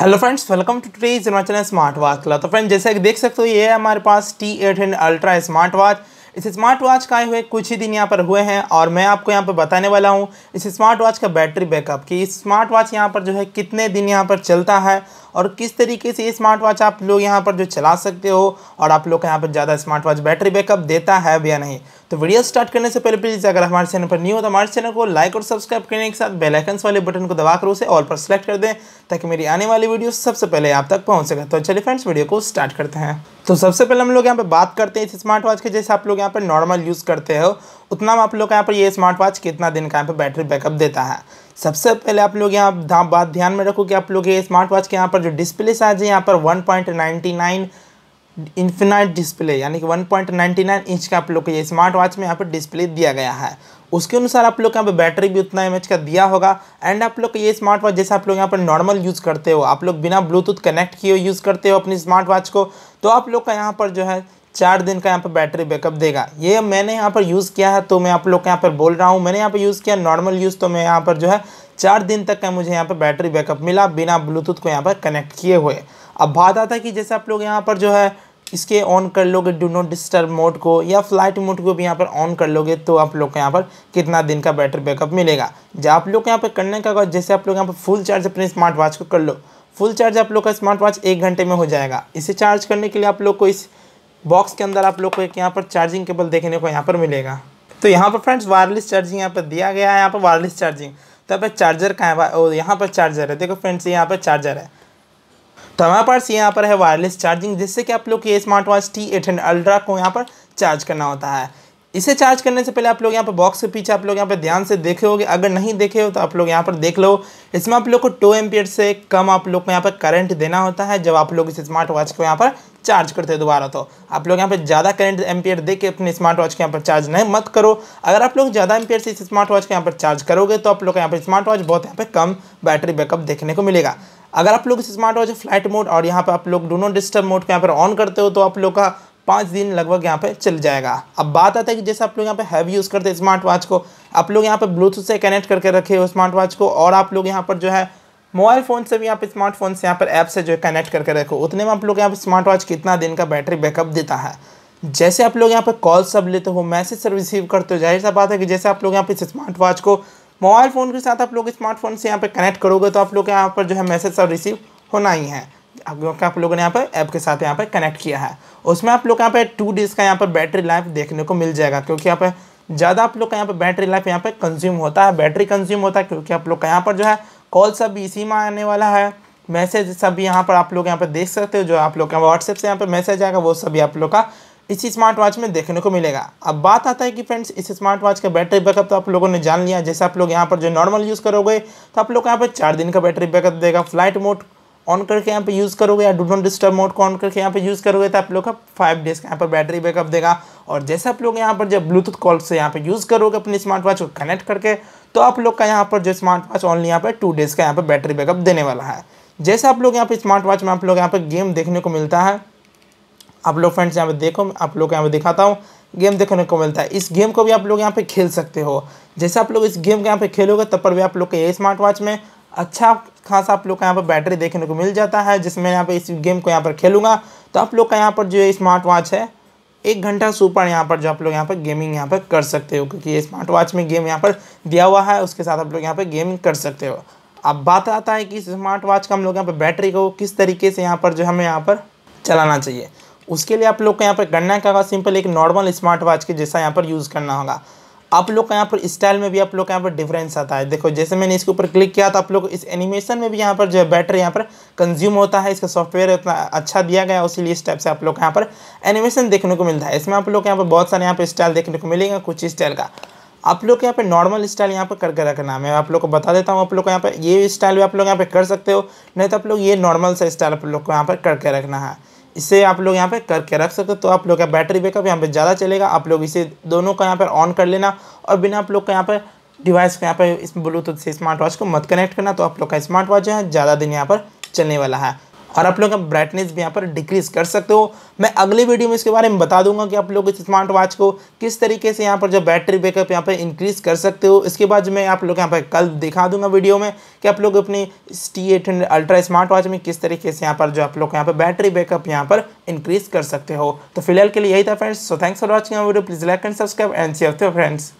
hello friends welcome to today is my channel smart watch club तो friend जैसे कि देख सकते हो ये है हमारे पास T eight and ultra smart watch इस स्मार्ट वॉच का आए हुए कुछ ही दिन यहाँ पर हुए हैं और मैं आपको यहाँ पर बताने वाला हूँ इस स्मार्ट वॉच का बैटरी बैकअप कि इस स्मार्ट वॉच यहाँ पर जो है कितने दिन यहाँ पर चलता है और किस तरीके से ये स्मार्ट वॉच आप लोग यहाँ पर जो चला सकते हो और आप लोग का यहाँ पर ज़्यादा स्मार्ट वॉच बैटरी बैकअप देता है या नहीं तो वीडियो स्टार्ट करने से पहले प्लीज़ अगर हमारे चैनल पर न्यू हो तो हमारे चैनल को लाइक और सब्सक्राइब करने के साथ बेलाइकन्स वाले बटन को दबा कर उसे ऑल पर सेलेक्ट कर दें ताकि मेरी आने वाली वीडियो सबसे पहले आप तक पहुँच सके तो चलिए फ्रेंड्स वीडियो को स्टार्ट करते हैं तो सबसे पहले हम लोग यहाँ पर बात करते हैं इस स्मार्ट वॉच के जैसे आप लोग यहाँ पर नॉर्मल यूज़ करते हो उतना आप लोग यहाँ पर ये स्मार्ट वॉच कितना दिन का यहाँ पर बैटरी बैकअप देता है सबसे पहले आप लोग यहाँ बात ध्यान में रखो कि आप लोग ये स्मार्ट वॉच के यहाँ पर जो डिस्प्ले साइज है यहाँ पर one point ninety nine infinite display यानी कि 1.99 इंच का आप लोग को ये स्मार्ट वॉच में यहाँ पर डिस्प्ले दिया गया है उसके अनुसार आप लोग यहाँ पर बैटरी भी उतना एम का दिया होगा एंड आप लोग का ये स्मार्ट वॉच जैसे आप लोग यहाँ पर नॉर्मल यूज़ करते हो आप लोग बिना ब्लूटूथ कनेक्ट किए यूज़ करते हो अपनी स्मार्ट वॉच को तो आप लोग का यहाँ पर जो है चार दिन का यहाँ पर बैटरी बैकअप देगा ये मैंने यहाँ पर यूज़ किया है तो मैं आप लोग के यहाँ पर बोल रहा हूँ मैंने यहाँ पर यूज़ किया नॉर्मल यूज़ तो मैं यहाँ पर जो है चार दिन तक का मुझे यहाँ पर बैटरी बैकअप मिला बिना ब्लूटूथ को यहाँ पर कनेक्ट किए हुए अब बात आता है कि जैसे आप लोग यहाँ पर जो है इसके ऑन कर लोगे डू नॉट डिस्टर्ब मोड को या फ्लाइट मोड को भी यहाँ पर ऑन कर लोगे तो आप लोग को यहाँ पर कितना दिन का बैटरी बैकअप मिलेगा जब आप लोग यहाँ पर करने का जैसे आप लोग यहाँ पर फुल चार्ज अपने स्मार्ट वॉच को कर लो फुल चार्ज आप लोग का स्मार्ट वॉच एक घंटे में हो जाएगा इसे चार्ज करने के लिए आप लोग को इस बॉक्स के अंदर आप लोग को एक यहाँ पर चार्जिंग केबल देखने को यहाँ पर मिलेगा तो यहाँ पर फ्रेंड्स वायरलेस चार्जिंग यहाँ पर दिया गया है यहाँ पर वायरलेस चार्जिंग तो यहाँ चार्जर कहाँ है और यहाँ पर चार्जर है देखो फ्रेंड्स यहाँ पर चार्जर है तो हमारे पास यहाँ पर है वायरलेस चार्जिंग जिससे कि आप लोग ये smart watch T eight ultra को यहाँ पर चार्ज करना होता है इसे चार्ज करने से पहले आप लोग यहाँ पर बॉक्स के पीछे आप लोग यहाँ पर ध्यान से देखे होगे अगर नहीं देखे हो तो आप लोग यहाँ पर देख लो इसमें आप लोग को टू एम से कम आप लोग को यहाँ पर करंट देना होता है जब आप लोग इस स्मार्ट वॉच को यहाँ पर चार्ज करते हैं दोबारा तो आप लोग यहाँ पर ज़्यादा करंट एम दे के अपने स्मार्ट वॉच के यहाँ पर चार्ज नहीं मत करो अगर आप लोग ज़्यादा एम से इस स्मार्ट वॉच के यहाँ पर चार्ज करोगे तो आप लोग यहाँ पर स्मार्ट वॉच बहुत यहाँ पर कम बैटरी बैकअप देखने को मिलेगा अगर आप लोग इस स्मार्ट वॉच फ्लाइट मोड और यहाँ पर आप लोग डो नॉट डिस्टर्ब मोड के यहाँ पर ऑन करते हो तो आप लोग का पाँच दिन लगभग यहाँ पे चल जाएगा अब बात आता है कि जैसे आप लोग यहाँ पे हैवी यूज़ करते हैं स्मार्ट वॉच को आप लोग यहाँ पे ब्लूटूथ से कनेक्ट करके रखे हो स्मार्ट वॉच को और आप लोग यहाँ पर जो है मोबाइल फ़ोन से भी यहाँ पे स्मार्टफोन से यहाँ पर ऐप से जो है कनेक्ट करके रखो उतने में आप लोग यहाँ पर स्मार्ट वॉच कितना दिन का बैटरी बैकअप देता है जैसे आप लोग यहाँ पर कॉल सब लेते हो मैसेज सब रिसीव करते हो जाहिर सा बात है कि जैसे आप लोग यहाँ पर स्मार्ट वॉच को मोबाइल फ़ोन के साथ आप लोग स्मार्टफोन से यहाँ पर कनेक्ट करोगे तो आप लोग यहाँ पर जो है मैसेज सब रिसीव होना ही है क्योंकि आप लोगों ने यहाँ पर ऐप के साथ यहाँ पर कनेक्ट किया है उसमें आप लोग यहाँ पर टू डेज़ का यहाँ पर बैटरी लाइफ देखने को मिल जाएगा क्योंकि यहाँ पर ज़्यादा आप लोग का यहाँ पर बैटरी लाइफ यहाँ पर कंज्यूम होता है बैटरी कंज्यूम होता है क्योंकि आप लोग का यहाँ पर जो है कॉल सब इसी में आने वाला है मैसेज सब यहाँ पर आप लोग यहाँ पर देख सकते हो जो आप लोग का व्हाट्सएप से यहाँ पर मैसेज आएगा वो सभी आप लोग का इसी स्मार्ट वॉच में देखने को मिलेगा अब बात आता है कि फ्रेंड्स इस स्मार्ट वॉच का बैटरी बैकअप तो आप लोगों ने जान लिया जैसे आप लोग यहाँ पर जो नॉर्मल यूज़ करोगे तो आप लोग यहाँ पर चार दिन का बैटरी बैकअप देगा फ्लाइट मोड ऑन करके यहाँ पे यूज़ करोगे या डू नॉट डिस्टर्ब मोड को ऑन करके यहाँ पे यूज़ करोगे तो आप लोग का फाइव डेज़ का यहाँ पर बैटरी बैकअप देगा और जैसे आप लोग यहाँ पर जब ब्लूटूथ कॉल से यहाँ पे यूज़ करोगे अपने स्मार्ट वॉच को कनेक्ट करके तो आप लोग का यहाँ पर जो स्मार्ट वॉच ऑनली यहाँ पर टू डेज़ का यहाँ पर बैटरी बैकअप देने वाला है जैसे आप लोग यहाँ पर स्मार्ट वॉच में आप लोग यहाँ पर गेम देखने को मिलता है आप लोग फ्रेंड्स यहाँ पे देखो आप लोग यहाँ पे दिखाता हूँ गेम देखने को मिलता है इस गेम को भी आप लोग यहाँ पे खेल सकते हो जैसे आप लोग इस गेम को यहाँ पे खेलोगे तब पर भी आप लोग के ये स्मार्ट वॉच में अच्छा खास आप लोग का यहाँ पर बैटरी देखने को मिल जाता है जिसमें यहाँ पर इस गेम को यहाँ पर खेलूँगा तो आप लोग का यहाँ पर जो स्मार्ट वॉच है एक घंटा सुपर यहाँ पर जो आप लोग यहाँ पर गेमिंग यहाँ पर कर सकते हो क्योंकि ये स्मार्ट वॉच में गेम यहाँ पर दिया हुआ है उसके साथ आप लोग यहाँ पर गेमिंग कर सकते हो अब बात आता है कि स्मार्ट वॉच का हम लोग यहाँ पर बैटरी को किस तरीके से यहाँ पर जो हमें यहाँ पर चलाना चाहिए उसके लिए आप लोग को यहाँ पर करना क्या होगा सिंपल एक नॉर्मल स्मार्ट वॉच के जैसा यहाँ पर यूज़ करना होगा आप लोग का यहाँ पर स्टाइल में भी आप लोग का यहाँ पर डिफरेंस आता है देखो जैसे मैंने इसके ऊपर क्लिक किया तो आप लोग इस एनिमेशन में भी यहाँ पर जो है बैटर यहाँ पर कंज्यूम होता है इसका सॉफ्टवेयर इतना अच्छा दिया गया उसी इस टाइप से आप लोग यहाँ पर एनिमेशन देखने को मिलता है इसमें आप लोग यहाँ पर बहुत सारे यहाँ पर स्टाइल देखने को मिलेगा कुछ स्टाइल का आप लोग के यहाँ पे नॉर्मल स्टाइल यहाँ पर करके रखना मैं आप लोग को बता देता हूँ आप लोग को यहाँ पे ये स्टाइल भी आप लोग यहाँ पे कर सकते हो नहीं तो आप लोग ये नॉर्मल सा स्टाइल आप लोग को यहाँ पर करके रखना है इसे आप लोग यहाँ पे करके रख सकते हो तो आप लोग का बैटरी बैकअप यहाँ पे ज़्यादा चलेगा आप लोग इसे दोनों का यहाँ पर ऑन कर लेना और बिना आप लोग का यहाँ पर डिवाइस को यहाँ पर इस ब्लूटूथ से स्मार्ट वॉच को मत कनेक्ट करना तो आप लोग का स्मार्ट वॉच जो है ज़्यादा दिन यहाँ पर चलने वाला है और आप लोग का ब्राइटनेस भी यहाँ पर डिक्रीज कर सकते हो मैं अगले वीडियो में इसके बारे में बता दूंगा कि आप लोग इस स्मार्ट वॉच को किस तरीके से यहाँ पर जो बैटरी बैकअप यहाँ पर इंक्रीज कर सकते हो इसके बाद मैं आप लोग यहाँ पर कल दिखा दूंगा वीडियो में कि आप लोग अपनी T eight hundred ultra smart watch में किस तरीके से यहाँ पर जो आप लोग यहाँ पर बैटरी बैकअप यहाँ पर इंक्रीज कर सकते हो तो फिलहाल के लिए यही था friends so thanks for watching video please like and subscribe and share friends